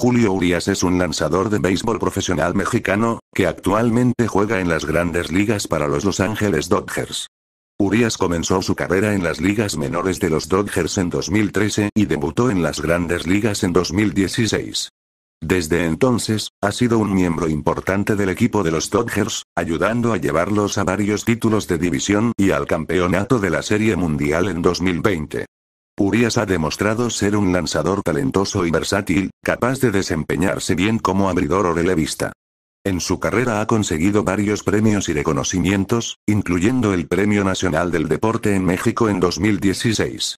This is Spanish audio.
Julio Urias es un lanzador de béisbol profesional mexicano, que actualmente juega en las grandes ligas para los Los Ángeles Dodgers. Urias comenzó su carrera en las ligas menores de los Dodgers en 2013 y debutó en las grandes ligas en 2016. Desde entonces, ha sido un miembro importante del equipo de los Dodgers, ayudando a llevarlos a varios títulos de división y al campeonato de la Serie Mundial en 2020. Urias ha demostrado ser un lanzador talentoso y versátil, capaz de desempeñarse bien como abridor o relevista. En su carrera ha conseguido varios premios y reconocimientos, incluyendo el Premio Nacional del Deporte en México en 2016.